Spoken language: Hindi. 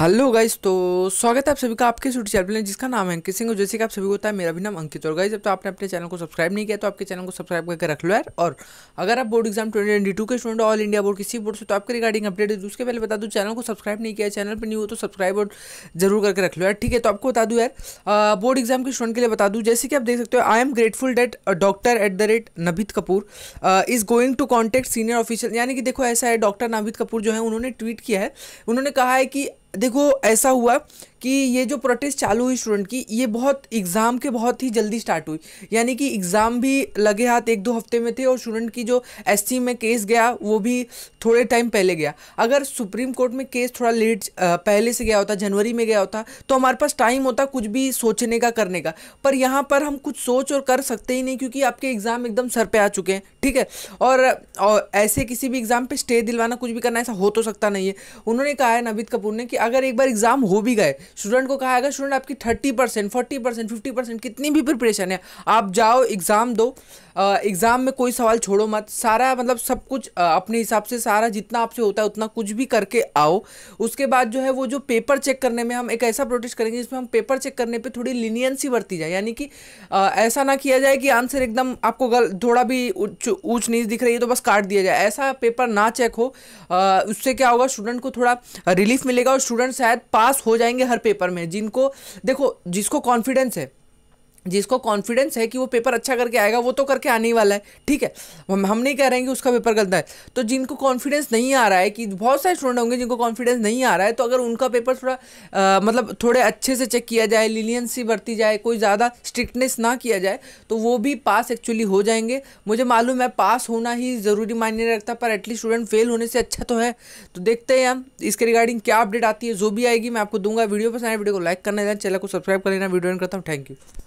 हेलो गाइज तो स्वागत है आप सभी का आपके यूट्यूब चैनल में जिसका नाम है अंकित सिंह जैसे कि आप सभी को होता है मेरा भी नाम अंकित और गाइज जब तो आपने अपने चैनल को सब्सक्राइब नहीं किया तो आपके चैनल को सब्सक्राइब करके रख लो यार और अगर आप board exam twenty twenty two के स्टूडेंट ऑल इंडिया बोर्ड किसी बोर्ड से तो आपके रिगार्डिंग अपडेट है तो उसके पहले बता दूँ चैनल को सब्सक्राइब नहीं किया चैनल पर नहीं हो तो सब्सक्राइब और जरूर करके रख लो यार ठीक है तो आपको बता दूँ यार बोर्ड एग्जाम के स्टूडेंट के लिए बता दूँ जैसे कि आप देख सकते हो I am grateful that doctor at the rate Nabhit Kapoor is going to contact senior officer यानी कि देखो ऐसा है डॉक्टर नभित कपूर जो है उन्होंने ट्वीट किया है उन्होंने कहा है कि देखो ऐसा हुआ कि ये जो प्रोटेस्ट चालू हुई स्टूडेंट की ये बहुत एग्ज़ाम के बहुत ही जल्दी स्टार्ट हुई यानी कि एग्ज़ाम भी लगे हाथ एक दो हफ्ते में थे और स्टूडेंट की जो एस में केस गया वो भी थोड़े टाइम पहले गया अगर सुप्रीम कोर्ट में केस थोड़ा लेट पहले से गया होता जनवरी में गया होता तो हमारे पास टाइम होता कुछ भी सोचने का करने का पर यहाँ पर हम कुछ सोच और कर सकते ही नहीं क्योंकि आपके एग्ज़ाम एकदम सर पर आ चुके हैं ठीक है और, और ऐसे किसी भी एग्ज़ाम पर स्टे दिलवाना कुछ भी करना ऐसा हो तो सकता नहीं है उन्होंने कहा है नवीद कपूर ने कि अगर एक बार एग्ज़ाम हो भी गए स्टूडेंट को कहा गया स्टूडेंट आपकी thirty percent forty percent fifty percent कितनी भी प्रिपरेशन है आप जाओ एग्ज़ाम दो एग्ज़ाम में कोई सवाल छोड़ो मत सारा मतलब सब कुछ अपने हिसाब से सारा जितना आपसे होता है उतना कुछ भी करके आओ उसके बाद जो है वो जो पेपर चेक करने में हम एक ऐसा प्रोटेस्ट करेंगे जिसमें हम पेपर चेक करने पर थोड़ी लिनियंसी बरती जाए यानी कि ऐसा ना किया जाए कि आंसर एकदम आपको गल थोड़ा भी ऊँच नीच दिख रही है तो बस काट दिया जाए ऐसा पेपर ना चेक हो उससे क्या होगा स्टूडेंट को थोड़ा रिलीफ मिलेगा और स्टूडेंट शायद पास हो जाएंगे हर पेपर में जिनको देखो जिसको कॉन्फिडेंस है जिसको कॉन्फिडेंस है कि वो पेपर अच्छा करके आएगा वो तो करके आने ही वाला है ठीक है हम हम नहीं कह रहे हैं कि उसका पेपर गलत है तो जिनको कॉन्फिडेंस नहीं आ रहा है कि बहुत सारे स्टूडेंट होंगे जिनको कॉन्फिडेंस नहीं आ रहा है तो अगर उनका पेपर थोड़ा आ, मतलब थोड़े अच्छे से चेक किया जाए लिलियंसी बरती जाए कोई ज़्यादा स्ट्रिक्टनेस ना किया जाए तो वो भी पास एक्चुअली हो जाएंगे मुझे मालूम है पास होना ही ज़रूरी मायने रखता पर एटलीस्ट स्टूडेंट फेल होने से अच्छा तो है तो देखते हैं हम इसके रिगार्डिंग क्या अपडेट आती है जो भी आएगी मैं आपको दूंगा वीडियो पसंद आए वीडियो को लाइक करना चैनल को सब्सक्राइब कर लेना वीडियो करता हूँ थैंक यू